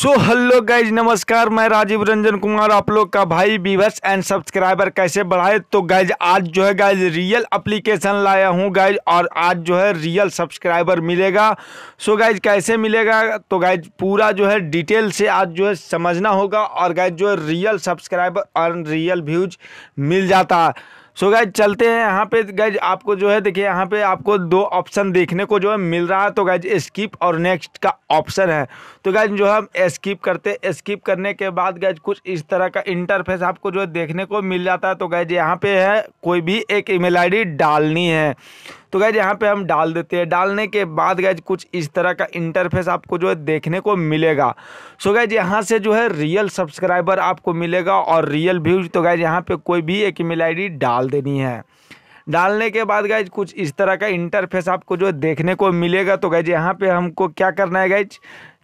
so hello guys नमस्कार मैं राजीव रंजन कुमार आप लोग का भाई बीवर्स एंड सब्सक्राइबर कैसे बढ़ाए तो गाइज आज जो है गाइज रियल एप्लीकेशन लाया हूँ गाइज और आज जो है रियल सब्सक्राइबर मिलेगा सो गाइज कैसे मिलेगा तो गाइज पूरा जो है डिटेल से आज जो है समझना होगा और गाइज जो है रियल सब्सक्राइबर और रियल व्यूज मिल जाता है सो so गाइज चलते हैं यहाँ पे गाइज आपको जो है देखिए यहाँ पे आपको दो ऑप्शन देखने को जो है मिल रहा है तो गाइज स्किप और नेक्स्ट का ऑप्शन है तो गाइज जो हम स्किप करते स्किप करने के बाद गाइज कुछ इस तरह का इंटरफेस आपको जो है देखने को मिल जाता है तो गाइज यहाँ पे है कोई भी एक ईमेल आईडी डालनी है तो गैज यहाँ पे हम डाल देते हैं डालने के बाद गैज कुछ इस तरह का इंटरफेस आपको जो है देखने को मिलेगा सो गैज यहाँ से जो है रियल सब्सक्राइबर आपको मिलेगा और रियल व्यूज तो गैज यहाँ पर कोई भी एक ईमेल आई डाल देनी है डालने के बाद गैज कुछ इस तरह का इंटरफेस आपको जो देखने को मिलेगा तो गैज यहाँ पे हमको क्या करना है गैज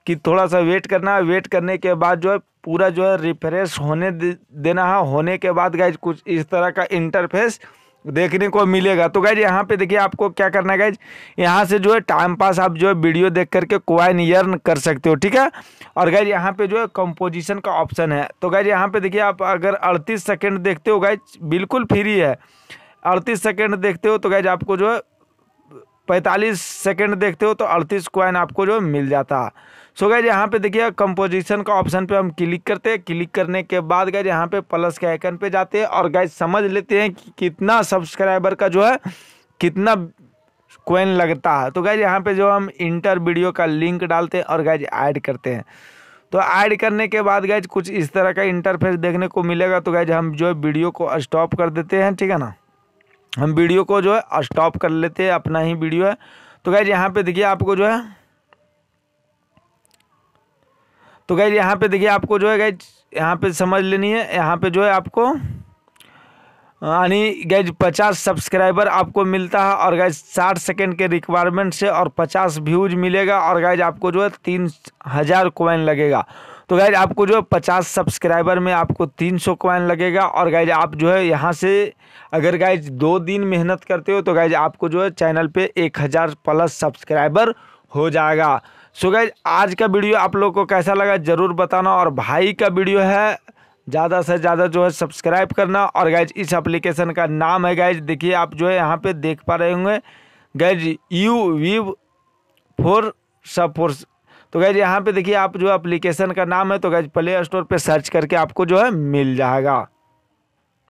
कि थोड़ा सा वेट करना है वेट करने के बाद जो है पूरा जो है रिफ्रेश होने देना है होने के बाद गैज कुछ इस तरह का इंटरफेस देखने को मिलेगा तो गाइज यहाँ पे देखिए आपको क्या करना है गाइज यहाँ से जो है टाइम पास आप जो है वीडियो देख करके क्वाइन यर्न कर सकते हो ठीक है और गाइज यहाँ पे जो है कंपोजिशन का ऑप्शन है तो गाइज यहाँ पे देखिए आप अगर अड़तीस सेकेंड देखते हो गाइज बिल्कुल फ्री है अड़तीस सेकेंड देखते हो तो गाइज आपको जो है पैंतालीस सेकेंड देखते हो तो अड़तीस क्वाइन आपको जो मिल जाता सो गए यहाँ पे देखिए कंपोजिशन का ऑप्शन पे हम क्लिक करते हैं क्लिक करने के बाद गए यहाँ पे प्लस के आइकन पे जाते हैं और गए समझ लेते हैं कि कितना सब्सक्राइबर का जो है कितना कोइन लगता है तो गैज यहाँ पे जो हम इंटर वीडियो का लिंक डालते हैं और गैज ऐड करते हैं तो ऐड करने के बाद गैज कुछ इस तरह का इंटरफेस देखने को मिलेगा तो गैज हम जो वीडियो को स्टॉप कर देते हैं ठीक है ना हम वीडियो को जो है स्टॉप कर लेते हैं अपना ही वीडियो है तो गैज यहाँ पे देखिए आपको जो है तो गैज यहाँ पे देखिए आपको जो है गैज यहाँ पे समझ लेनी है यहाँ पे जो है आपको यानी गैज पचास सब्सक्राइबर आपको मिलता है और गैज साठ सेकेंड के रिक्वायरमेंट से और पचास व्यूज मिलेगा और गैज आपको जो है तीन हज़ार कोइन लगेगा तो गाइज आपको जो है पचास सब्सक्राइबर में आपको तीन सौ क्वाइन लगेगा और गाइज आप जो है यहाँ से अगर गाइज दो दिन मेहनत करते हो तो गाइज आपको जो है चैनल पे एक हज़ार प्लस सब्सक्राइबर हो जाएगा सो गाइज आज का वीडियो आप लोग को कैसा लगा ज़रूर बताना और भाई का वीडियो है ज़्यादा से ज़्यादा जो है सब्सक्राइब करना और गाइज इस एप्लीकेशन का नाम है गाइज देखिए आप जो है यहाँ पर देख पा रहे होंगे गाइज यू वीव फोर सब फोर्स तो गैज यहाँ पे देखिए आप जो एप्लीकेशन का नाम है तो गैज प्ले स्टोर पर सर्च करके आपको जो है मिल जाएगा